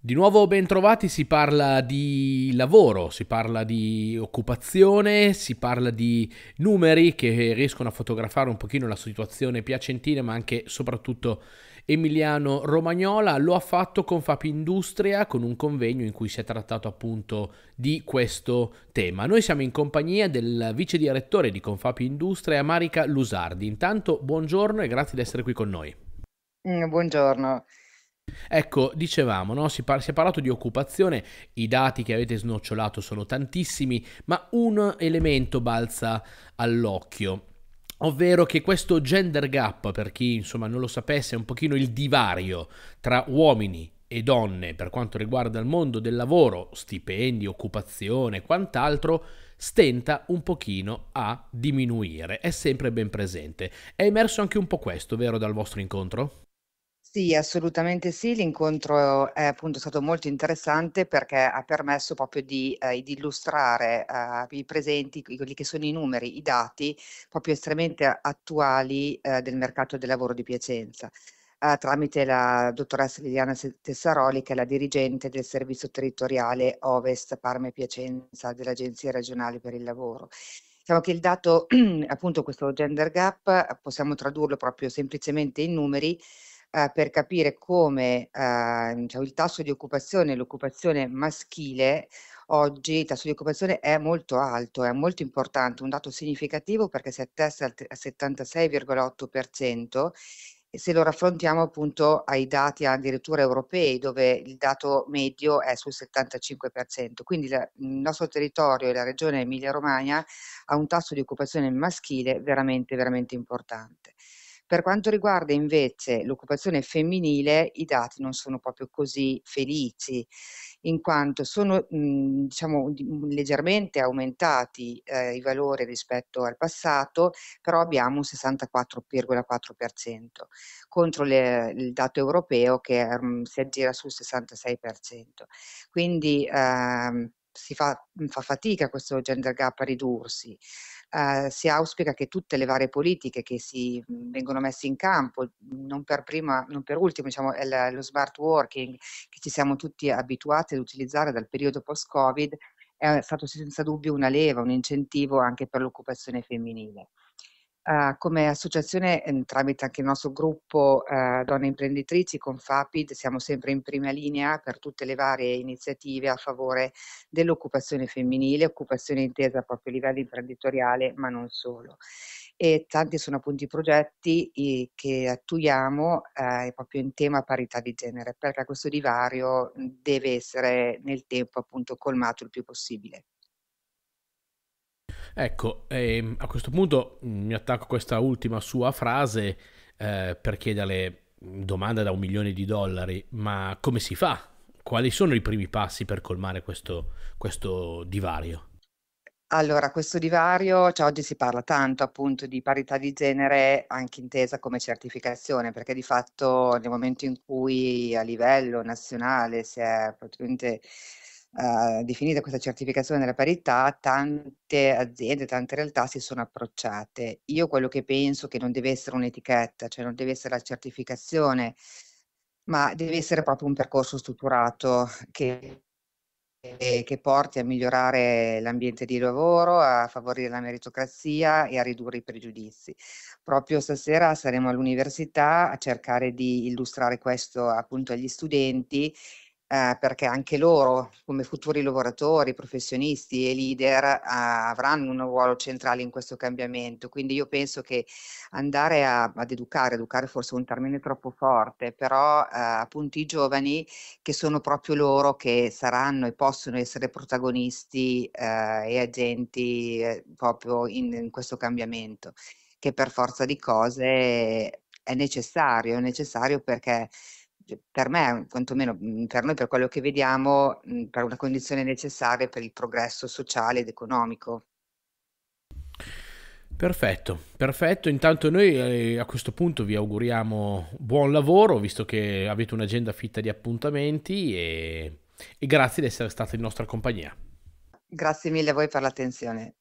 Di nuovo bentrovati, si parla di lavoro, si parla di occupazione, si parla di numeri che riescono a fotografare un pochino la situazione piacentina ma anche e soprattutto Emiliano Romagnola lo ha fatto con Industria, con un convegno in cui si è trattato appunto di questo tema. Noi siamo in compagnia del vice direttore di Industria, Marica Lusardi. Intanto buongiorno e grazie di essere qui con noi. Mm, buongiorno. Ecco, dicevamo, no? si, par- si, è parlato di occupazione, i dati che avete snocciolato sono tantissimi, ma un elemento balza all'occhio. Ovvero che questo gender gap, per chi insomma non lo sapesse, è un pochino il divario tra uomini e donne per quanto riguarda il mondo del lavoro, stipendi, occupazione e quant'altro, stenta un pochino a diminuire, è sempre ben presente. È emerso anche un po' questo, vero, dal vostro incontro? Sì, assolutamente sì, l'incontro è appunto stato molto interessante perché ha permesso proprio di, eh, di illustrare eh, i presenti, quelli che sono i numeri, i dati proprio estremamente attuali eh, del mercato del lavoro di Piacenza. Eh, tramite la dottoressa Liliana Tessaroli, che è la dirigente del servizio territoriale Ovest Parme Piacenza dell'Agenzia regionale per il lavoro. Diciamo che il dato, appunto, questo gender gap, eh, possiamo tradurlo proprio semplicemente in numeri, eh, per capire come eh, diciamo, il tasso di occupazione, l'occupazione maschile, oggi il tasso di occupazione è molto alto, è molto importante, un dato significativo perché si attesta al 76,8% se lo raffrontiamo appunto ai dati addirittura europei dove il dato medio è sul 75%, quindi la, il nostro territorio e la regione Emilia-Romagna ha un tasso di occupazione maschile veramente, veramente importante. Per quanto riguarda invece l'occupazione femminile, i dati non sono proprio così felici, in quanto sono mh, mhmm, diciamo, mhmm, leggermente aumentati eh, i valori rispetto al passato, però abbiamo un 64,4% contro le, il dato europeo che mh, mhmm, si aggira sul 66%. Quindi ehm, si fa, mhmm, fa fatica questo gender gap a ridursi. Uh, si auspica che tutte le varie politiche che si mhmm, vengono messe in campo, non per, prima, non per ultimo diciamo, il, lo smart working che ci siamo tutti abituati ad utilizzare dal periodo post-Covid, è stato senza dubbio una leva, un incentivo anche per l'occupazione femminile. Eh, come associazione, ehm, tramite anche il nostro gruppo eh, Donne Imprenditrici con FAPID, siamo sempre in prima linea per tutte le varie iniziative a favore dell'occupazione femminile, occupazione intesa proprio a livello imprenditoriale, ma non solo. E tanti sono appunto i progetti eh, che attuiamo eh, proprio in tema parità di genere, perché questo divario deve essere nel tempo appunto colmato il più possibile. Ecco, ehm, a questo punto mm, mi attacco a questa ultima sua frase eh, per chiederle mm, domanda da un milione di dollari, ma come si fa? Quali sono i primi passi per colmare questo, questo divario? Allora, questo divario, cioè oggi si parla tanto appunto di parità di genere, anche intesa come certificazione, perché di fatto nel momento in cui a livello nazionale si è praticamente eh, definita questa certificazione della parità, tante aziende, tante realtà si sono approcciate. Io quello che penso che non deve essere un'etichetta, cioè non deve essere la certificazione, ma deve essere proprio un percorso strutturato che che porti a migliorare l'ambiente di lavoro, a favorire la meritocrazia e a ridurre i pregiudizi. Proprio stasera saremo all'università a cercare di illustrare questo appunto agli studenti eh, perché anche loro, come futuri lavoratori, professionisti e leader, eh, avranno un ruolo centrale in questo cambiamento. Quindi io penso che andare a, ad educare, educare forse un termine troppo forte, però eh, appunto i giovani che sono proprio loro che saranno e possono essere protagonisti eh, e agenti eh, proprio in, in questo cambiamento che per forza di cose è necessario, è necessario perché cioè, per me, quantomeno mhmm, per noi, per quello che vediamo, mhmm, per una condizione necessaria per il progresso sociale ed economico. Perfetto, perfetto. Intanto noi eh, a questo punto vi auguriamo buon lavoro, visto che avete un'agenda fitta di appuntamenti e, e grazie di essere stata in nostra compagnia. Grazie mille a voi per l'attenzione.